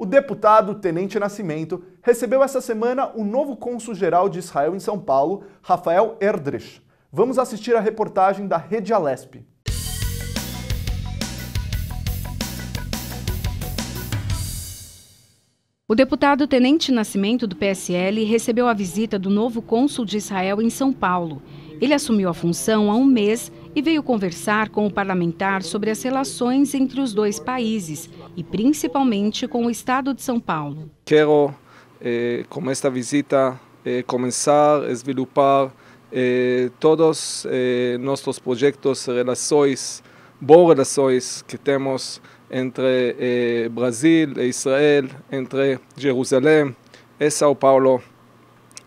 O deputado Tenente Nascimento recebeu essa semana o novo cônsul-geral de Israel em São Paulo, Rafael Erdrich. Vamos assistir a reportagem da Rede Alesp. O deputado Tenente Nascimento, do PSL, recebeu a visita do novo cônsul de Israel em São Paulo. Ele assumiu a função há um mês e veio conversar com o parlamentar sobre as relações entre os dois países e principalmente com o estado de São Paulo. Quero, eh, com esta visita, eh, começar a desenvolver eh, todos eh, nossos projetos, relações, boas relações que temos entre eh, Brasil e Israel, entre Jerusalém e São Paulo.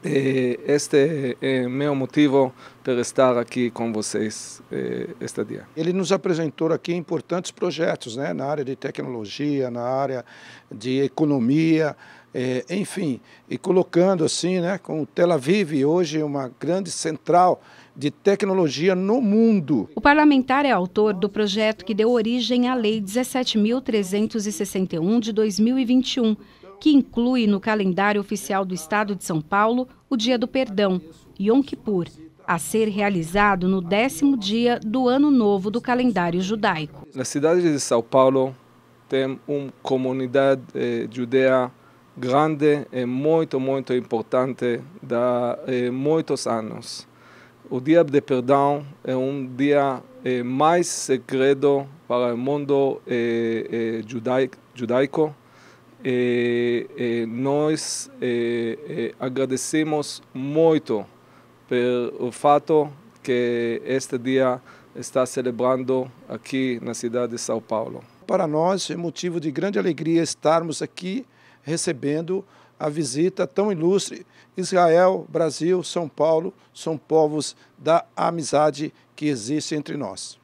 Eh, este é meu motivo para estar aqui com vocês eh, este dia. Ele nos apresentou aqui importantes projetos né, na área de tecnologia, na área de economia, enfim, e colocando assim, né, com Tel Aviv hoje uma grande central de tecnologia no mundo. O parlamentar é autor do projeto que deu origem à Lei 17.361 de 2021 que inclui no calendário oficial do Estado de São Paulo o Dia do Perdão, Yom Kippur, a ser realizado no décimo dia do ano novo do calendário judaico. Na cidade de São Paulo tem uma comunidade eh, judeia grande e muito, muito importante há eh, muitos anos. O Dia de Perdão é um dia eh, mais segredo para o mundo eh, eh judaico, judaico eh, eh, nós eh, agradecemos muito pelo fato que este dia está celebrando aqui na cidade de São Paulo. Para nós é motivo de grande alegria estarmos aqui recebendo a visita tão ilustre. Israel, Brasil, São Paulo são povos da amizade que existe entre nós.